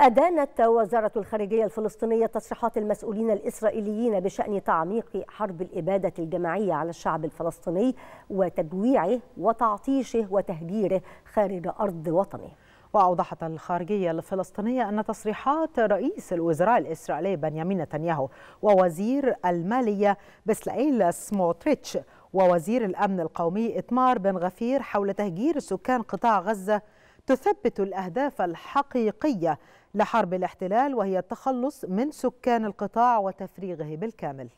أدانت وزارة الخارجية الفلسطينية تصريحات المسؤولين الإسرائيليين بشأن تعميق حرب الإبادة الجماعية على الشعب الفلسطيني وتجويعه وتعطيشه وتهجيره خارج أرض وطنه وأوضحت الخارجية الفلسطينية أن تصريحات رئيس الوزراء الإسرائيلي بنيامين نتنياهو ووزير المالية بسلايل سموتريتش ووزير الأمن القومي إتمار بن غفير حول تهجير سكان قطاع غزة تثبت الأهداف الحقيقية لحرب الاحتلال وهي التخلص من سكان القطاع وتفريغه بالكامل